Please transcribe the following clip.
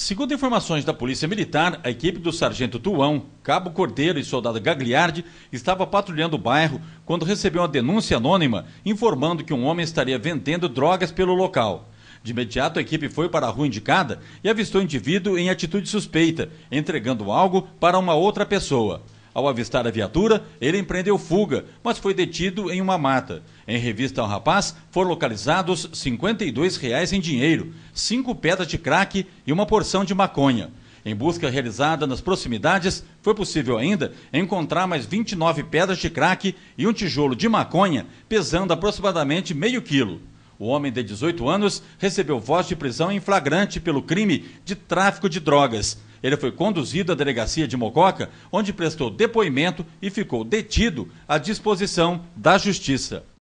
Segundo informações da Polícia Militar, a equipe do Sargento Tuão, Cabo Cordeiro e Soldado Gagliardi estava patrulhando o bairro quando recebeu uma denúncia anônima informando que um homem estaria vendendo drogas pelo local. De imediato, a equipe foi para a rua indicada e avistou o indivíduo em atitude suspeita, entregando algo para uma outra pessoa. Ao avistar a viatura, ele empreendeu fuga, mas foi detido em uma mata. Em revista ao rapaz, foram localizados R$ 52,00 em dinheiro, cinco pedras de crack e uma porção de maconha. Em busca realizada nas proximidades, foi possível ainda encontrar mais 29 pedras de crack e um tijolo de maconha pesando aproximadamente meio quilo. O homem de 18 anos recebeu voz de prisão em flagrante pelo crime de tráfico de drogas. Ele foi conduzido à delegacia de Mococa, onde prestou depoimento e ficou detido à disposição da Justiça.